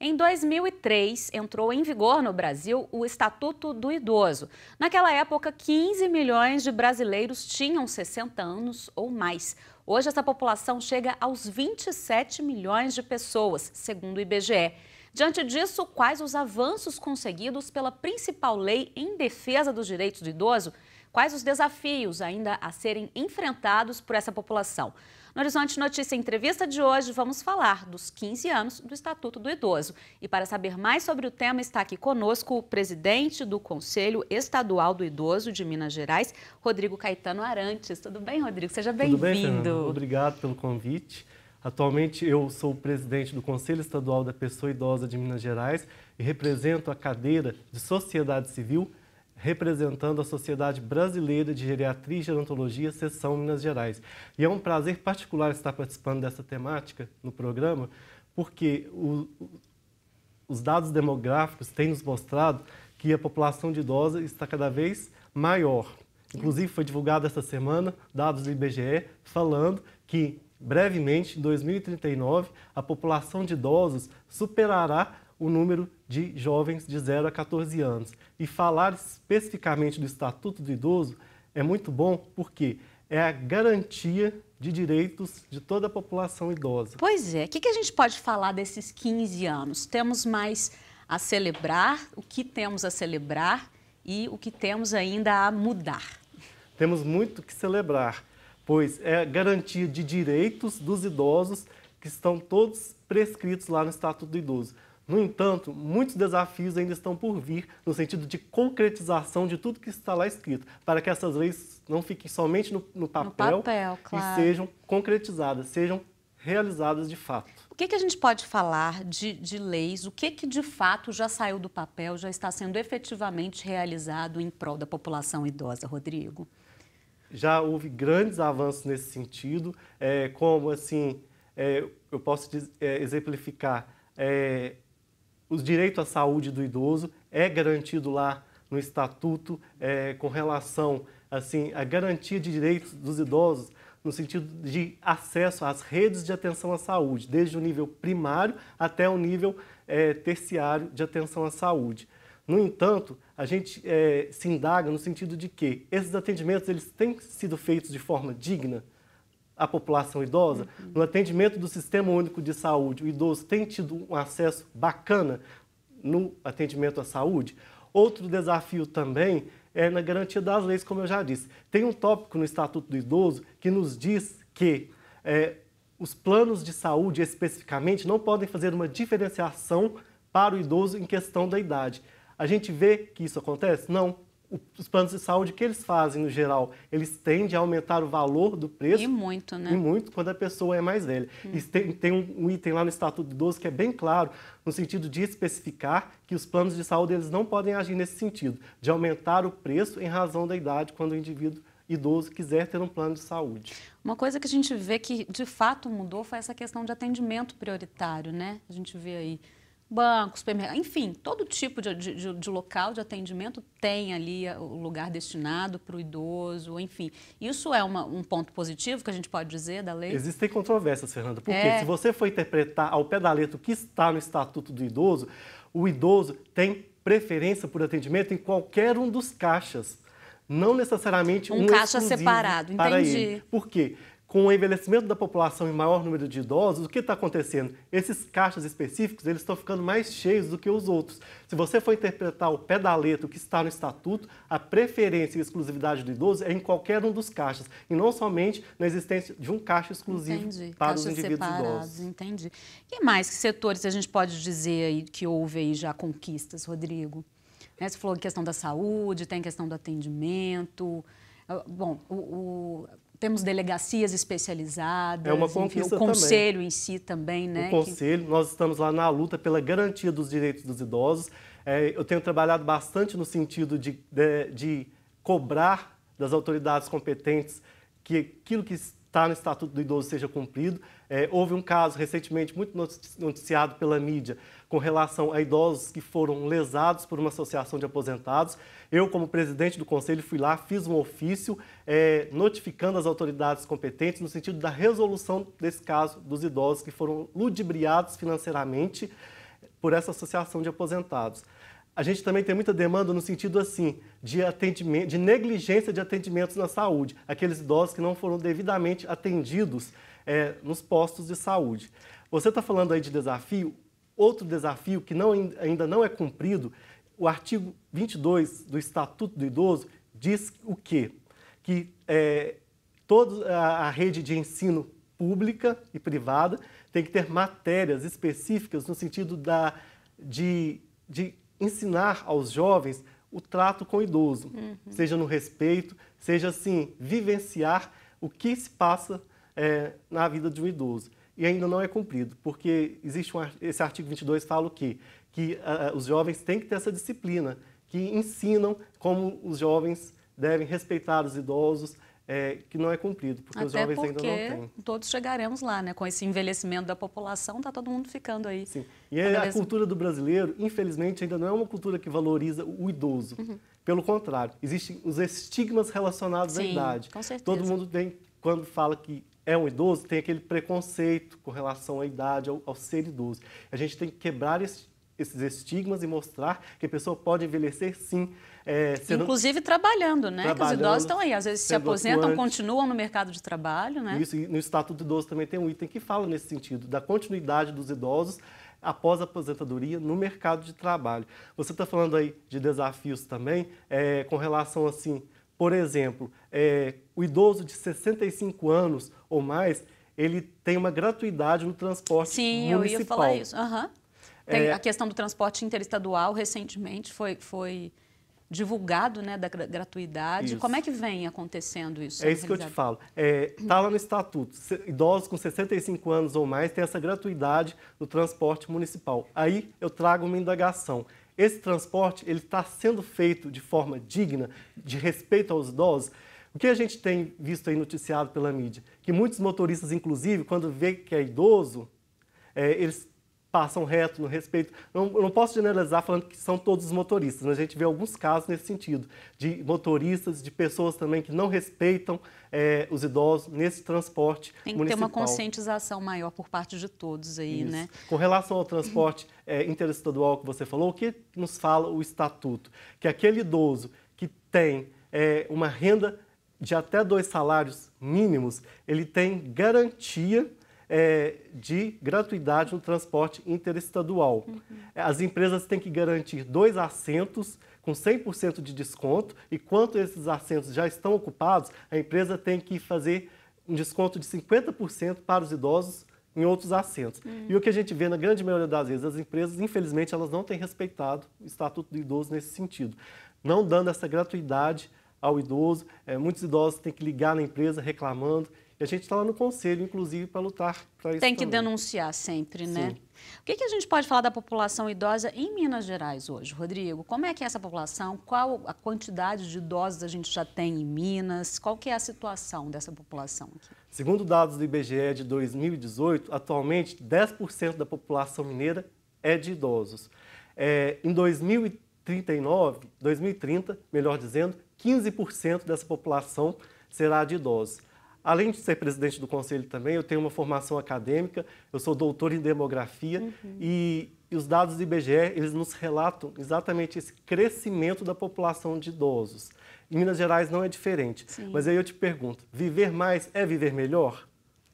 Em 2003, entrou em vigor no Brasil o Estatuto do Idoso. Naquela época, 15 milhões de brasileiros tinham 60 anos ou mais. Hoje, essa população chega aos 27 milhões de pessoas, segundo o IBGE. Diante disso, quais os avanços conseguidos pela principal lei em defesa dos direitos do idoso? Quais os desafios ainda a serem enfrentados por essa população? No Horizonte Notícia Entrevista de hoje, vamos falar dos 15 anos do Estatuto do Idoso. E para saber mais sobre o tema, está aqui conosco o presidente do Conselho Estadual do Idoso de Minas Gerais, Rodrigo Caetano Arantes. Tudo bem, Rodrigo? Seja bem-vindo. Obrigado pelo convite. Atualmente eu sou o presidente do Conselho Estadual da Pessoa Idosa de Minas Gerais e represento a cadeira de Sociedade Civil representando a Sociedade Brasileira de Geriatria e Gerontologia, Seção Minas Gerais. E é um prazer particular estar participando dessa temática no programa, porque o, os dados demográficos têm nos mostrado que a população de idosa está cada vez maior. Inclusive, foi divulgado esta semana dados do IBGE falando que, brevemente, em 2039, a população de idosos superará o número de jovens de 0 a 14 anos. E falar especificamente do Estatuto do Idoso é muito bom porque é a garantia de direitos de toda a população idosa. Pois é. O que, que a gente pode falar desses 15 anos? Temos mais a celebrar, o que temos a celebrar e o que temos ainda a mudar? Temos muito que celebrar, pois é a garantia de direitos dos idosos que estão todos prescritos lá no Estatuto do Idoso. No entanto, muitos desafios ainda estão por vir no sentido de concretização de tudo que está lá escrito, para que essas leis não fiquem somente no, no papel, no papel claro. e sejam concretizadas, sejam realizadas de fato. O que, que a gente pode falar de, de leis? O que, que de fato já saiu do papel, já está sendo efetivamente realizado em prol da população idosa, Rodrigo? Já houve grandes avanços nesse sentido, é, como assim, é, eu posso é, exemplificar. É, os direitos à saúde do idoso é garantido lá no estatuto é, com relação assim à garantia de direitos dos idosos no sentido de acesso às redes de atenção à saúde, desde o nível primário até o nível é, terciário de atenção à saúde. No entanto, a gente é, se indaga no sentido de que esses atendimentos eles têm sido feitos de forma digna, a população idosa, no atendimento do Sistema Único de Saúde, o idoso tem tido um acesso bacana no atendimento à saúde? Outro desafio também é na garantia das leis, como eu já disse. Tem um tópico no Estatuto do Idoso que nos diz que é, os planos de saúde, especificamente, não podem fazer uma diferenciação para o idoso em questão da idade. A gente vê que isso acontece? Não, os planos de saúde que eles fazem no geral, eles tendem a aumentar o valor do preço. E muito, né? E muito quando a pessoa é mais velha. Hum. E tem, tem um, item lá no Estatuto do Idoso que é bem claro, no sentido de especificar que os planos de saúde eles não podem agir nesse sentido, de aumentar o preço em razão da idade quando o indivíduo idoso quiser ter um plano de saúde. Uma coisa que a gente vê que de fato mudou foi essa questão de atendimento prioritário, né? A gente vê aí bancos, supermercados, enfim, todo tipo de, de, de, local de atendimento tem ali o lugar destinado para o idoso, enfim. Isso é uma, um ponto positivo que a gente pode dizer da lei? Existem controvérsias, Fernanda, porque é... se você for interpretar ao pé da letra o que está no Estatuto do Idoso, o idoso tem preferência por atendimento em qualquer um dos caixas. Não necessariamente um, um caixa separado, entendi. Para ele. Por quê? com o envelhecimento da população e maior número de idosos, o que está acontecendo? Esses caixas específicos eles estão ficando mais cheios do que os outros. Se você for interpretar o pé da letra, o que está no estatuto, a preferência e exclusividade do idoso é em qualquer um dos caixas, e não somente na existência de um caixa exclusivo entendi. para Caixas os indivíduos idosos. Entendi. E mais que setores a gente pode dizer aí que houve aí já conquistas, Rodrigo? Né, você falou em questão da saúde, tem questão do atendimento. Ah, bom, o, o temos delegacias especializadas, é uma conquista enfim, o conselho também. em si também, né? O conselho, que... nós estamos lá na luta pela garantia dos direitos dos idosos. É, eu tenho trabalhado bastante no sentido de, de, de cobrar das autoridades competentes que aquilo que está no Estatuto do Idoso seja cumprido. É, houve um caso recentemente muito noticiado pela mídia com relação a idosos que foram lesados por uma associação de aposentados. Eu, como presidente do conselho, fui lá, fiz um ofício é, notificando as autoridades competentes no sentido da resolução desse caso dos idosos que foram ludibriados financeiramente por essa associação de aposentados a gente também tem muita demanda no sentido assim de atendimento, de negligência de atendimentos na saúde, aqueles idosos que não foram devidamente atendidos é, nos postos de saúde. Você está falando aí de desafio, outro desafio que não, ainda não é cumprido, o artigo 22 do Estatuto do Idoso diz o quê? Que é, toda a rede de ensino pública e privada tem que ter matérias específicas no sentido da, de, de ensinar aos jovens o trato com o idoso, uhum. seja no respeito, seja assim, vivenciar o que se passa é, na vida de um idoso. E ainda não é cumprido, porque existe um, esse artigo 22 fala o quê? Que uh, os jovens têm que ter essa disciplina, que ensinam como os jovens devem respeitar os idosos, é, que não é cumprido, porque Até os jovens porque ainda não têm. Todos chegaremos lá, né? Com esse envelhecimento da população, está todo mundo ficando aí. Sim. E é a, cultura do brasileiro, infelizmente, ainda não é uma cultura que valoriza o idoso. Uhum. Pelo contrário, existem os estigmas relacionados Sim, à idade. Com certeza. Todo mundo tem, quando fala que é um idoso, tem aquele preconceito com relação à idade, ao, ao ser idoso. A gente tem que quebrar esse, esses estigmas e mostrar que a pessoa pode envelhecer sim é, Inclusive trabalhando, né? Trabalhando, que os idosos estão aí, às vezes se aposentam, atuante. continuam no mercado de trabalho, né? Isso, e no Estatuto do Idoso também tem um item que fala nesse sentido, da continuidade dos idosos após a aposentadoria no mercado de trabalho. Você está falando aí de desafios também, é, com relação assim, por exemplo, é, o idoso de 65 anos ou mais, ele tem uma gratuidade no transporte Sim, municipal. Sim, eu ia falar isso. Uhum. É, a questão do transporte interestadual recentemente foi, foi divulgado né, da gratuidade. Isso. Como é que vem acontecendo isso? É isso que eu te falo. Está é, tá lá no estatuto. Idosos com 65 anos ou mais têm essa gratuidade do transporte municipal. Aí eu trago uma indagação. Esse transporte ele está sendo feito de forma digna, de respeito aos idosos? O que a gente tem visto aí noticiado pela mídia? Que muitos motoristas, inclusive, quando vê que é idoso, é, eles passam reto no respeito. Não, eu não posso generalizar falando que são todos os motoristas, mas a gente vê alguns casos nesse sentido, de motoristas, de pessoas também que não respeitam é, os idosos nesse transporte Tem que municipal. ter uma conscientização maior por parte de todos aí, Isso. né? Com relação ao transporte é, interestadual que você falou, o que nos fala o estatuto? Que aquele idoso que tem é, uma renda de até dois salários mínimos, ele tem garantia é, de gratuidade no transporte interestadual. Uhum. As empresas têm que garantir dois assentos com 100% de desconto, e quanto esses assentos já estão ocupados, a empresa tem que fazer um desconto de 50% para os idosos em outros assentos. Uhum. E o que a gente vê na grande maioria das vezes, as empresas, infelizmente, elas não têm respeitado o Estatuto do Idoso nesse sentido, não dando essa gratuidade ao idoso. É, muitos idosos têm que ligar na empresa reclamando e a gente está lá no conselho, inclusive, para lutar para isso. Tem que também. denunciar sempre, né? Sim. O que, que, a gente pode falar da população idosa em Minas Gerais hoje, Rodrigo? Como é que é essa população? Qual a quantidade de idosos a gente já tem em Minas? Qual que é a situação dessa população aqui? Segundo dados do IBGE de 2018, atualmente 10% da população mineira é de idosos. É, em 2039, 2030, melhor dizendo, 15% dessa população será de idosos. Além de ser presidente do conselho também, eu tenho uma formação acadêmica, eu sou doutor em demografia uhum. e, e, os dados do IBGE, eles nos relatam exatamente esse crescimento da população de idosos. Em Minas Gerais não é diferente. Sim. Mas aí eu te pergunto, viver mais é viver melhor?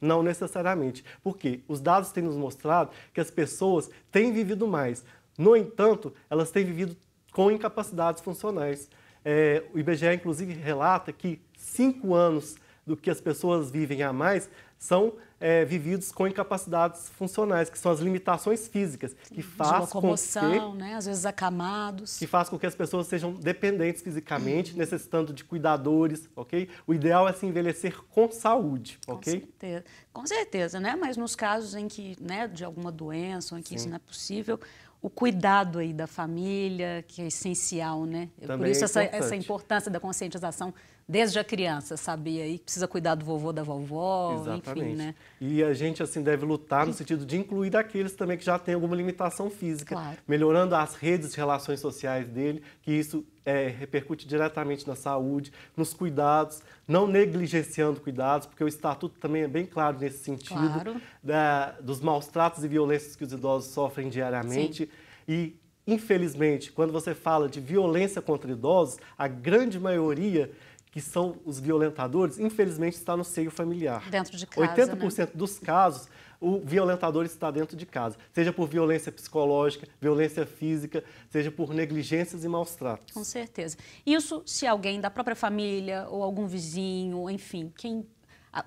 Não necessariamente, porque os dados têm nos mostrado que as pessoas têm vivido mais. No entanto, elas têm vivido com incapacidades funcionais. É, o IBGE, inclusive, relata que cinco anos do que as pessoas vivem a mais são é, vividos com incapacidades funcionais, que são as limitações físicas, que faz com que, né? às vezes acamados, que faz com que as pessoas sejam dependentes fisicamente, uhum. necessitando de cuidadores, ok? O ideal é se envelhecer com saúde, com ok? Com certeza, com certeza, né? Mas nos casos em que, né, de alguma doença, em que Sim. isso não é possível, o cuidado aí da família, que é essencial, né? É Também Por isso é essa, essa importância da conscientização desde a criança sabia aí que precisa cuidar do vovô, da vovó, Exatamente. enfim, né? E a gente assim deve lutar no sentido de incluir aqueles também que já têm alguma limitação física, claro. melhorando as redes de relações sociais dele, que isso é, repercute diretamente na saúde, nos cuidados, não negligenciando cuidados, porque o estatuto também é bem claro nesse sentido, claro. Da, dos maus tratos e violências que os idosos sofrem diariamente. Sim. E, infelizmente, quando você fala de violência contra idosos, a grande maioria que são os violentadores, infelizmente está no seio familiar. Dentro de casa. 80% né? dos casos, o violentador está dentro de casa, seja por violência psicológica, violência física, seja por negligências e maus tratos. Com certeza. Isso se alguém da própria família ou algum vizinho, enfim, quem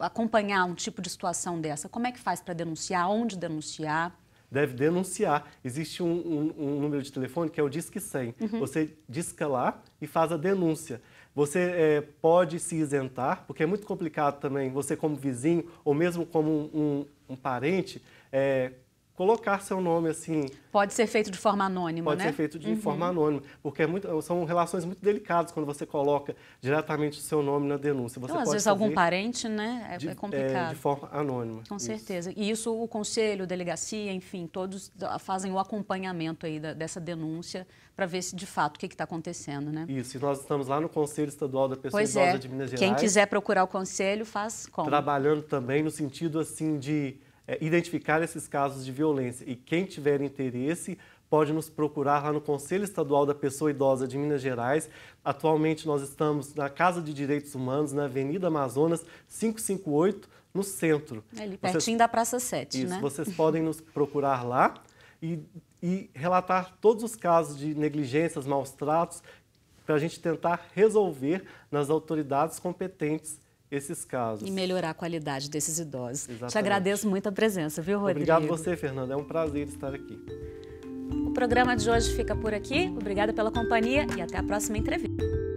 acompanhar um tipo de situação dessa, como é que faz para denunciar? Onde denunciar? Deve denunciar. Existe um, um, um número de telefone que é o Disque 100. Uhum. Você disca lá e faz a denúncia. Você é, pode se isentar, porque é muito complicado também você, como vizinho ou mesmo como um, um, um parente, é, colocar seu nome assim. Pode ser feito de forma anônima, pode né? Pode ser feito de uhum. forma anônima, porque é muito, são relações muito delicadas quando você coloca diretamente o seu nome na denúncia. Você então, às vezes algum parente, né? É, de, é complicado. É, de forma anônima. Com isso. certeza. E isso o conselho, delegacia, enfim, todos fazem o acompanhamento aí da, dessa denúncia para ver se de fato o que está acontecendo, né? Isso. E nós estamos lá no Conselho Estadual da Pessoa pois Idosa é. de Minas Gerais. Quem quiser procurar o conselho faz como? Trabalhando também no sentido assim de é, identificar esses casos de violência. E quem tiver interesse pode nos procurar lá no Conselho Estadual da Pessoa Idosa de Minas Gerais. Atualmente nós estamos na Casa de Direitos Humanos, na Avenida Amazonas 558, no centro. Ali pertinho vocês... da Praça 7, Isso, né? Vocês podem nos procurar lá e, e relatar todos os casos de negligências, maus tratos, para a gente tentar resolver nas autoridades competentes esses casos. E melhorar a qualidade desses idosos. Exatamente. Te agradeço muito a presença, viu, Rodrigo? Obrigado você, Fernanda. É um prazer estar aqui. O programa de hoje fica por aqui. Obrigada pela companhia e até a próxima entrevista.